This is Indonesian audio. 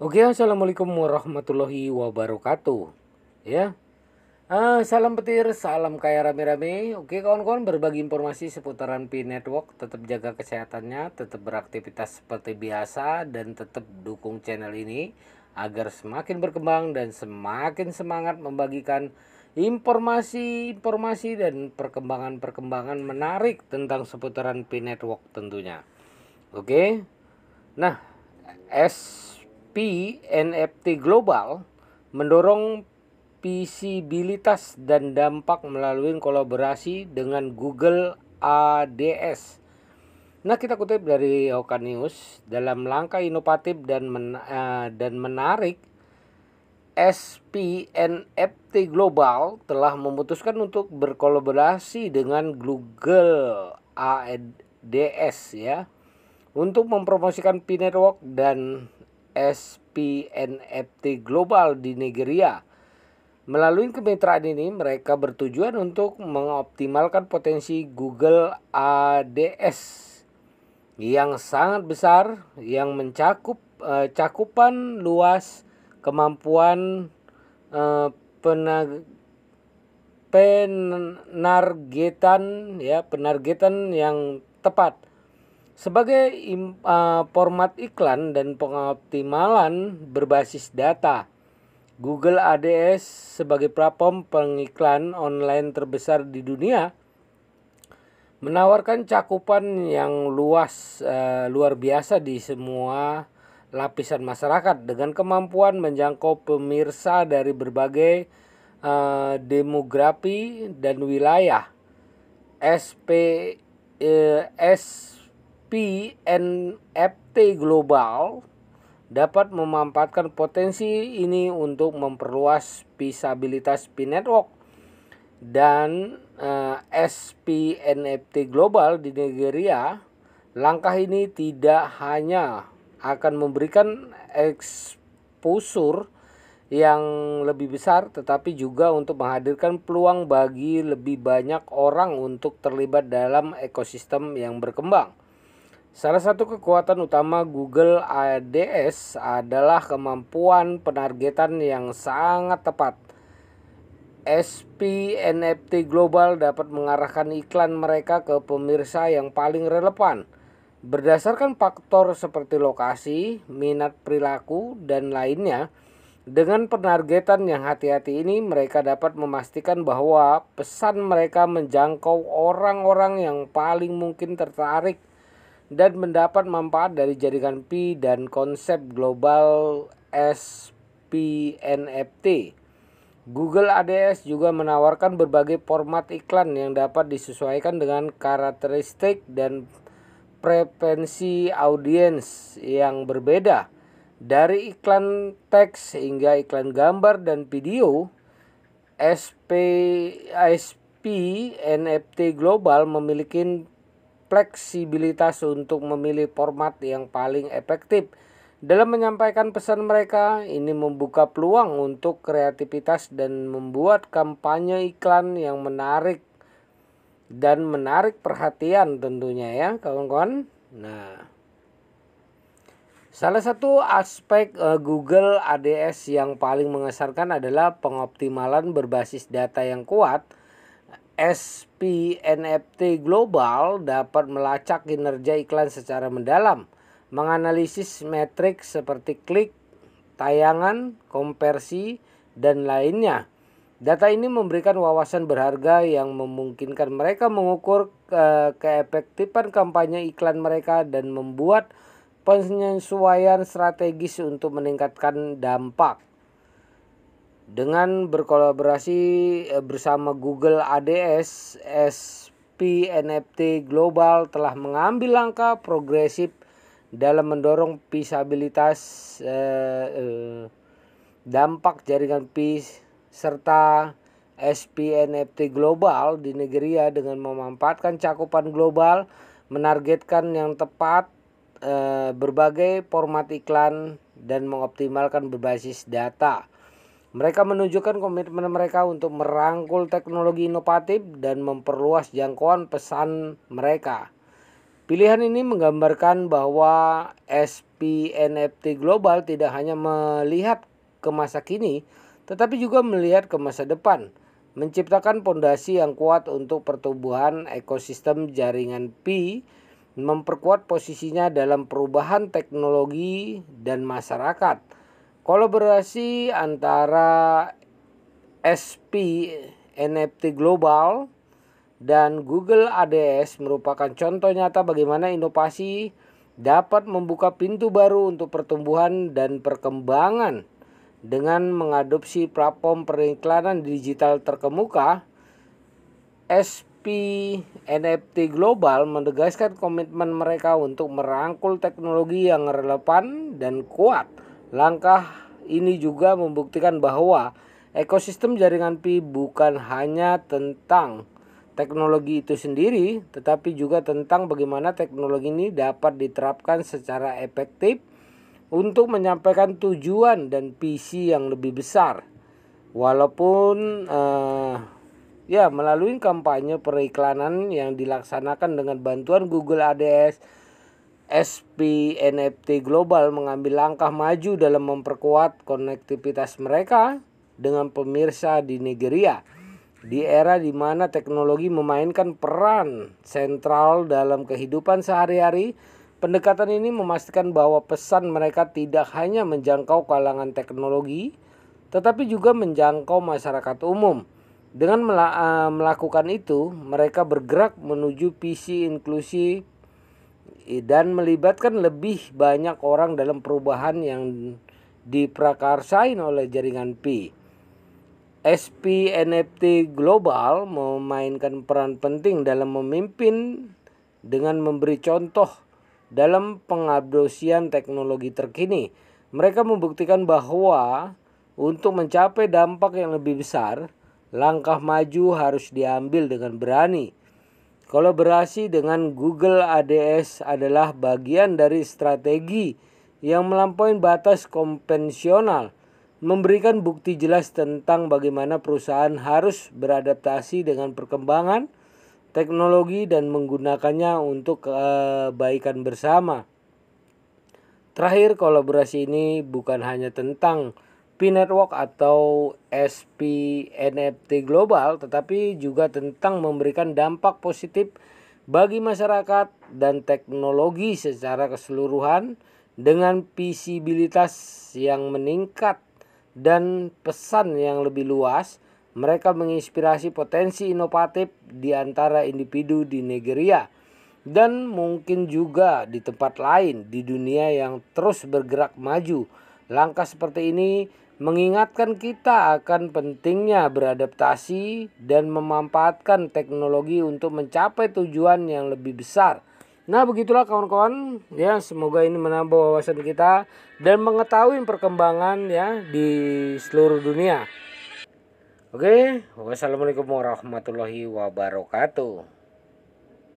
Oke, assalamualaikum warahmatullahi wabarakatuh. Ya, ah, salam petir, salam kaya rame-rame. Oke, kawan-kawan, berbagi informasi seputaran P Network. Tetap jaga kesehatannya, tetap beraktivitas seperti biasa, dan tetap dukung channel ini agar semakin berkembang dan semakin semangat membagikan informasi-informasi dan perkembangan-perkembangan menarik tentang seputaran P Network tentunya. Oke, nah, S PNFT global mendorong visibilitas dan dampak melalui kolaborasi dengan Google ADS. Nah, kita kutip dari Hoka News, dalam langkah inovatif dan men, eh, dan menarik, SPNFT Global telah memutuskan untuk berkolaborasi dengan Google ADS ya untuk mempromosikan P Network dan SPNFT Global di Nigeria. Melalui kemitraan ini, mereka bertujuan untuk mengoptimalkan potensi Google ADS yang sangat besar yang mencakup eh, cakupan luas kemampuan eh, penag penargetan ya penargetan yang tepat sebagai uh, format iklan dan pengoptimalan berbasis data. Google ADS sebagai platform pengiklan online terbesar di dunia menawarkan cakupan yang luas uh, luar biasa di semua lapisan masyarakat dengan kemampuan menjangkau pemirsa dari berbagai uh, demografi dan wilayah. SP eh, S PNFT global dapat memanfaatkan potensi ini untuk memperluas visibilitas P-Network dan eh, SP SPNFT global di Nigeria. Ya. Langkah ini tidak hanya akan memberikan eksposur yang lebih besar tetapi juga untuk menghadirkan peluang bagi lebih banyak orang untuk terlibat dalam ekosistem yang berkembang. Salah satu kekuatan utama Google ADS adalah kemampuan penargetan yang sangat tepat. SPNFT Global dapat mengarahkan iklan mereka ke pemirsa yang paling relevan berdasarkan faktor seperti lokasi, minat perilaku, dan lainnya. Dengan penargetan yang hati-hati ini, mereka dapat memastikan bahwa pesan mereka menjangkau orang-orang yang paling mungkin tertarik dan mendapat manfaat dari jaringan Pi dan konsep global SPNFT. Google ADS juga menawarkan berbagai format iklan yang dapat disesuaikan dengan karakteristik dan prevensi audiens yang berbeda. Dari iklan teks hingga iklan gambar dan video, SP, SP NFT Global memiliki fleksibilitas untuk memilih format yang paling efektif dalam menyampaikan pesan mereka. Ini membuka peluang untuk kreativitas dan membuat kampanye iklan yang menarik dan menarik perhatian tentunya ya, kawan-kawan. Nah, Salah satu aspek uh, Google ADS yang paling mengesankan adalah pengoptimalan berbasis data yang kuat, S Pnft NFT global dapat melacak kinerja iklan secara mendalam, menganalisis metrik seperti klik, tayangan, konversi, dan lainnya. Data ini memberikan wawasan berharga yang memungkinkan mereka mengukur ke eh, keefektifan kampanye iklan mereka dan membuat penyesuaian strategis untuk meningkatkan dampak dengan berkolaborasi eh, bersama Google ADS, SPNFT Global telah mengambil langkah progresif dalam mendorong visabilitas eh, eh, dampak jaringan PIS serta SPNFT Global di Nigeria ya, dengan memanfaatkan cakupan global menargetkan yang tepat eh, berbagai format iklan dan mengoptimalkan berbasis data mereka menunjukkan komitmen mereka untuk merangkul teknologi inovatif dan memperluas jangkauan pesan mereka. Pilihan ini menggambarkan bahwa SPNFT global tidak hanya melihat ke masa kini, tetapi juga melihat ke masa depan, menciptakan pondasi yang kuat untuk pertumbuhan ekosistem jaringan P, memperkuat posisinya dalam perubahan teknologi dan masyarakat Kolaborasi antara SP NFT Global dan Google ADS merupakan contoh nyata bagaimana inovasi dapat membuka pintu baru untuk pertumbuhan dan perkembangan dengan mengadopsi platform periklanan digital terkemuka SP NFT Global menegaskan komitmen mereka untuk merangkul teknologi yang relevan dan kuat Langkah ini juga membuktikan bahwa ekosistem jaringan Pi bukan hanya tentang teknologi itu sendiri, tetapi juga tentang bagaimana teknologi ini dapat diterapkan secara efektif untuk menyampaikan tujuan dan visi yang lebih besar. Walaupun uh, ya melalui kampanye periklanan yang dilaksanakan dengan bantuan Google ADS SP NFT global mengambil langkah maju dalam memperkuat konektivitas mereka dengan pemirsa di Nigeria di era di mana teknologi memainkan peran sentral dalam kehidupan sehari-hari, pendekatan ini memastikan bahwa pesan mereka tidak hanya menjangkau kalangan teknologi, tetapi juga menjangkau masyarakat umum. Dengan eh, melakukan itu, mereka bergerak menuju visi inklusi dan melibatkan lebih banyak orang dalam perubahan yang diprakarsain oleh jaringan P. SP NFT Global memainkan peran penting dalam memimpin dengan memberi contoh dalam pengabdosian teknologi terkini. Mereka membuktikan bahwa untuk mencapai dampak yang lebih besar, langkah maju harus diambil dengan berani Kolaborasi dengan Google ADS adalah bagian dari strategi yang melampaui batas konvensional, memberikan bukti jelas tentang bagaimana perusahaan harus beradaptasi dengan perkembangan teknologi dan menggunakannya untuk kebaikan bersama. Terakhir, kolaborasi ini bukan hanya tentang SP Network atau SP NFT Global, tetapi juga tentang memberikan dampak positif bagi masyarakat dan teknologi secara keseluruhan dengan visibilitas yang meningkat dan pesan yang lebih luas. Mereka menginspirasi potensi inovatif di antara individu di Nigeria dan mungkin juga di tempat lain di dunia yang terus bergerak maju. Langkah seperti ini mengingatkan kita akan pentingnya beradaptasi dan memanfaatkan teknologi untuk mencapai tujuan yang lebih besar. Nah, begitulah kawan-kawan, ya semoga ini menambah wawasan kita dan mengetahui perkembangan ya di seluruh dunia. Oke, wassalamualaikum warahmatullahi wabarakatuh.